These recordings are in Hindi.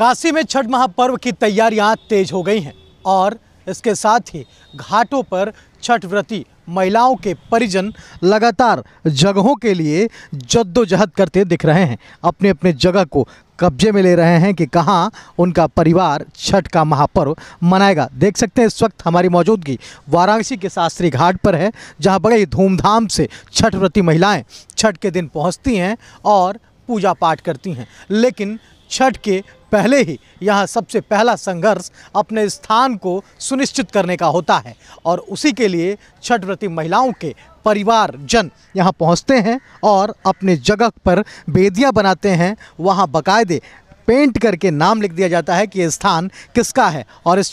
काशी में छठ महापर्व की तैयारियां तेज हो गई हैं और इसके साथ ही घाटों पर छठ व्रती महिलाओं के परिजन लगातार जगहों के लिए जद्दोजहद करते दिख रहे हैं अपने अपने जगह को कब्जे में ले रहे हैं कि कहाँ उनका परिवार छठ का महापर्व मनाएगा देख सकते हैं इस वक्त हमारी मौजूदगी वाराणसी के शास्त्री घाट पर है जहाँ बड़े धूमधाम से छठ व्रती महिलाएं छठ के दिन पहुँचती हैं और पूजा पाठ करती हैं लेकिन छठ के पहले ही यहाँ सबसे पहला संघर्ष अपने स्थान को सुनिश्चित करने का होता है और उसी के लिए छठ व्रती महिलाओं के परिवार जन यहाँ पहुँचते हैं और अपने जगह पर बेदियाँ बनाते हैं वहाँ बाकायदे पेंट करके नाम लिख दिया जाता है कि ये स्थान किसका है और इस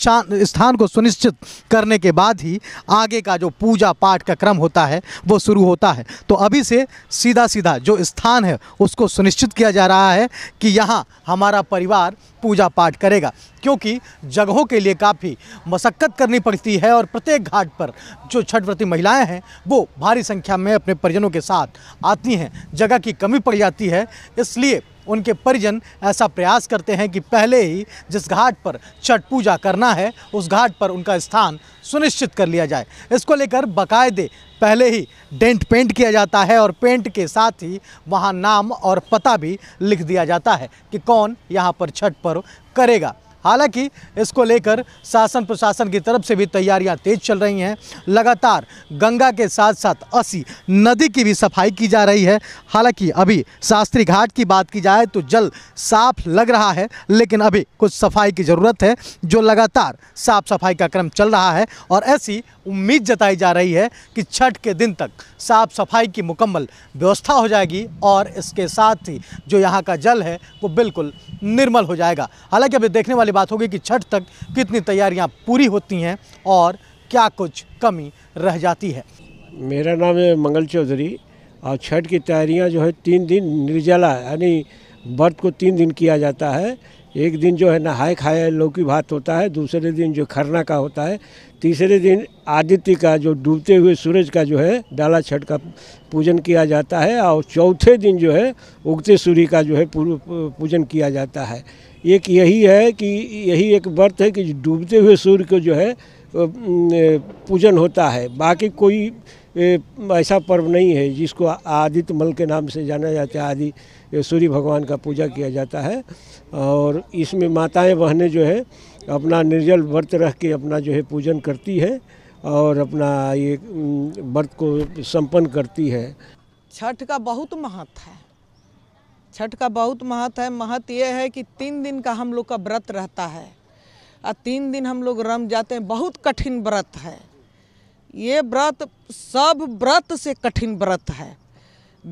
स्थान को सुनिश्चित करने के बाद ही आगे का जो पूजा पाठ का क्रम होता है वो शुरू होता है तो अभी से सीधा सीधा जो स्थान है उसको सुनिश्चित किया जा रहा है कि यहाँ हमारा परिवार पूजा पाठ करेगा क्योंकि जगहों के लिए काफ़ी मशक्क़त करनी पड़ती है और प्रत्येक घाट पर जो छठ महिलाएं हैं वो भारी संख्या में अपने परिजनों के साथ आती हैं जगह की कमी पड़ जाती है इसलिए उनके परिजन ऐसा प्रयास करते हैं कि पहले ही जिस घाट पर छठ पूजा करना है उस घाट पर उनका स्थान सुनिश्चित कर लिया जाए इसको लेकर बाकायदे पहले ही डेंट पेंट किया जाता है और पेंट के साथ ही वहाँ नाम और पता भी लिख दिया जाता है कि कौन यहाँ पर छठ पर्व करेगा हालांकि इसको लेकर शासन प्रशासन की तरफ से भी तैयारियां तेज चल रही हैं लगातार गंगा के साथ साथ असी नदी की भी सफाई की जा रही है हालांकि अभी शास्त्री घाट की बात की जाए तो जल साफ लग रहा है लेकिन अभी कुछ सफाई की ज़रूरत है जो लगातार साफ सफाई का क्रम चल रहा है और ऐसी उम्मीद जताई जा रही है कि छठ के दिन तक साफ सफाई की मुकम्मल व्यवस्था हो जाएगी और इसके साथ ही जो यहाँ का जल है वो बिल्कुल निर्मल हो जाएगा हालांकि अभी देखने वाले वाली बात होगी कि छठ तक कितनी तैयारियाँ पूरी होती हैं और क्या कुछ कमी रह जाती है मेरा नाम है मंगल चौधरी और छठ की तैयारियां जो है तीन दिन निर्जला यानी व्रत को तीन दिन किया जाता है एक दिन जो है नहाए खाए लौकी भात होता है दूसरे दिन जो खरना का होता है तीसरे दिन आदित्य का जो डूबते हुए सूरज का जो है डाला छठ का पूजन किया जाता है और चौथे दिन जो है उगते सूर्य का जो है पूजन किया जाता है एक यही है कि यही एक व्रत है कि डूबते हुए सूर्य को जो है पूजन होता है बाकी कोई ऐसा पर्व नहीं है जिसको आदित्य मल के नाम से जाना जाता है आदि सूर्य भगवान का पूजा किया जाता है और इसमें माताएं बहनें जो है अपना निर्जल व्रत रख के अपना जो है पूजन करती है और अपना ये व्रत को संपन्न करती है छठ का बहुत महत्व है छठ का बहुत महत्व है महत्व ये है कि तीन दिन का हम लोग का व्रत रहता है और तीन दिन हम लोग रम जाते हैं बहुत कठिन व्रत है ये व्रत सब व्रत से कठिन व्रत है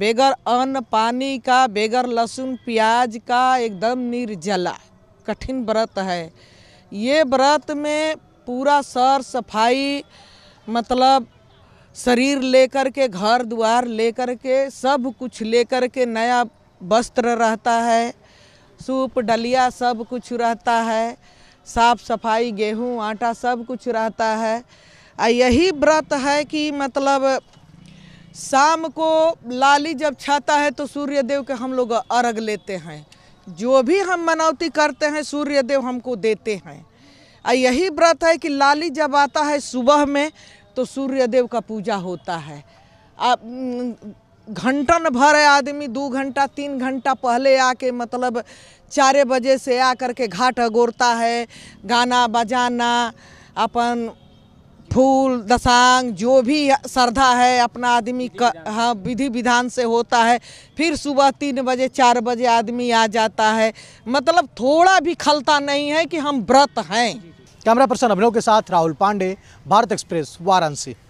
बेगर अन्न पानी का बेगर लहसुन प्याज का एकदम निर्जला कठिन व्रत है ये व्रत में पूरा सर सफाई मतलब शरीर लेकर के घर द्वार लेकर के सब कुछ लेकर के नया वस्त्र रहता है सूप डलिया सब कुछ रहता है साफ सफाई गेहूँ आटा सब कुछ रहता है आ यही व्रत है कि मतलब शाम को लाली जब छाता है तो सूर्य देव के हम लोग अर्घ लेते हैं जो भी हम मनौती करते हैं सूर्य देव हमको देते हैं आ यही व्रत है कि लाली जब आता है सुबह में तो सूर्य देव का पूजा होता है आ, घंटन भर आदमी दो घंटा तीन घंटा पहले आके मतलब चार बजे से आ कर के घाट अगोरता है गाना बजाना अपन फूल दसांग जो भी श्रद्धा है अपना आदमी का हाँ विधि विधान से होता है फिर सुबह तीन बजे चार बजे आदमी आ जाता है मतलब थोड़ा भी खलता नहीं है कि हम व्रत हैं कैमरा पर्सन अभिनव के साथ राहुल पांडे भारत एक्सप्रेस वाराणसी